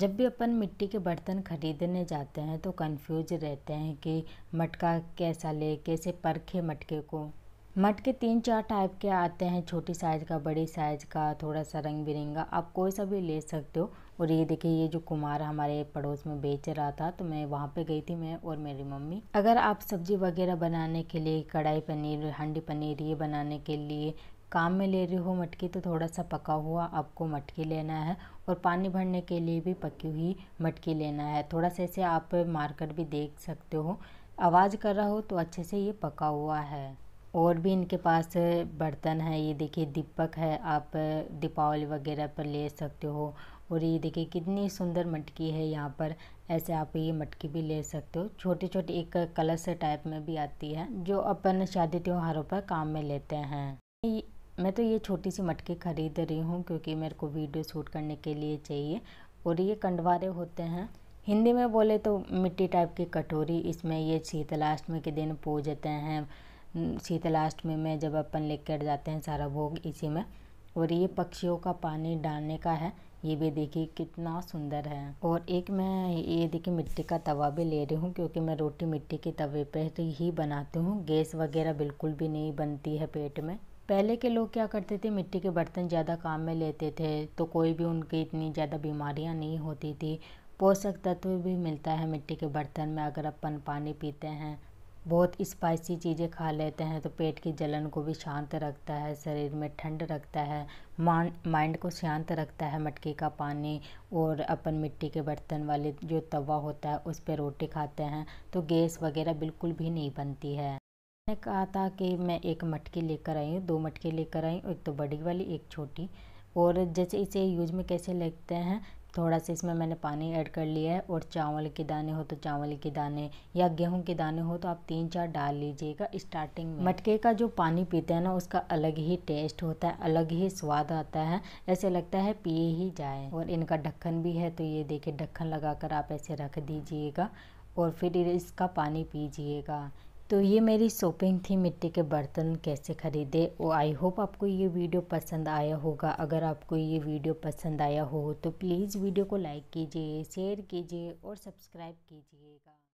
जब भी अपन मिट्टी के बर्तन खरीदने जाते हैं तो कंफ्यूज रहते हैं कि मटका कैसा ले कैसे परखे मटके को मटके तीन चार टाइप के आते हैं छोटी साइज़ का बड़ी साइज़ का थोड़ा सा रंग बिरंगा आप कोई सा भी ले सकते हो और ये देखिए ये जो कुमार हमारे पड़ोस में बेच रहा था तो मैं वहाँ पे गई थी मैं और मेरी मम्मी अगर आप सब्जी वगैरह बनाने के लिए कढ़ाई पनीर हंडी पनीर ये बनाने के लिए काम में ले रही हो मटकी तो थोड़ा सा पका हुआ आपको मटकी लेना है और पानी भरने के लिए भी पकी हुई मटकी लेना है थोड़ा सा ऐसे आप मार्कर भी देख सकते हो आवाज़ कर रहा हो तो अच्छे से ये पका हुआ है और भी इनके पास बर्तन है ये देखिए दीपक है आप दीपावली वगैरह पर ले सकते हो और ये देखिए कितनी सुंदर मटकी है यहाँ पर ऐसे आप ये मटकी भी ले सकते हो छोटे छोटे एक कलश टाइप में भी आती है जो अपन शादी त्योहारों पर काम में लेते हैं मैं तो ये छोटी सी मटकी ख़रीद रही हूँ क्योंकि मेरे को वीडियो शूट करने के लिए चाहिए और ये कंडवारे होते हैं हिंदी में बोले तो मिट्टी टाइप की कटोरी इसमें ये शीतलाष्टमी के दिन पूजते हैं शीतलाष्टमी में जब अपन लेकर जाते हैं सारा भोग इसी में और ये पक्षियों का पानी डालने का है ये भी देखिए कितना सुंदर है और एक मैं ये देखिए मिट्टी का तवा भी ले रही हूँ क्योंकि मैं रोटी मिट्टी के तवे पर ही बनाती हूँ गैस वगैरह बिल्कुल भी नहीं बनती है पेट में पहले के लोग क्या करते थे मिट्टी के बर्तन ज़्यादा काम में लेते थे तो कोई भी उनकी इतनी ज़्यादा बीमारियाँ नहीं होती थी पोषक तत्व भी मिलता है मिट्टी के बर्तन में अगर अपन पानी पीते हैं बहुत स्पाइसी चीज़ें खा लेते हैं तो पेट की जलन को भी शांत रखता है शरीर में ठंड रखता है माइंड को शांत रखता है मटके का पानी और अपन मिट्टी के बर्तन वाले जो तवा होता है उस पर रोटी खाते हैं तो गैस वगैरह बिल्कुल भी नहीं बनती है मैंने कहा था कि मैं एक मटकी लेकर आई हूँ दो मटके लेकर आई हूँ एक तो बड़ी वाली एक छोटी और जैसे इसे यूज में कैसे लेते हैं थोड़ा सा इसमें मैंने पानी ऐड कर लिया है और चावल के दाने हो तो चावल के दाने या गेहूं के दाने हो तो आप तीन चार डाल लीजिएगा स्टार्टिंग में मटके का जो पानी पीते हैं ना उसका अलग ही टेस्ट होता है अलग ही स्वाद आता है ऐसे लगता है पिए ही जाए और इनका ढक्कन भी है तो ये देखिए ढक्कन लगा आप ऐसे रख दीजिएगा और फिर इसका पानी पीजिएगा तो ये मेरी शॉपिंग थी मिट्टी के बर्तन कैसे ख़रीदे और आई होप आपको ये वीडियो पसंद आया होगा अगर आपको ये वीडियो पसंद आया हो तो प्लीज़ वीडियो को लाइक कीजिए शेयर कीजिए और सब्सक्राइब कीजिएगा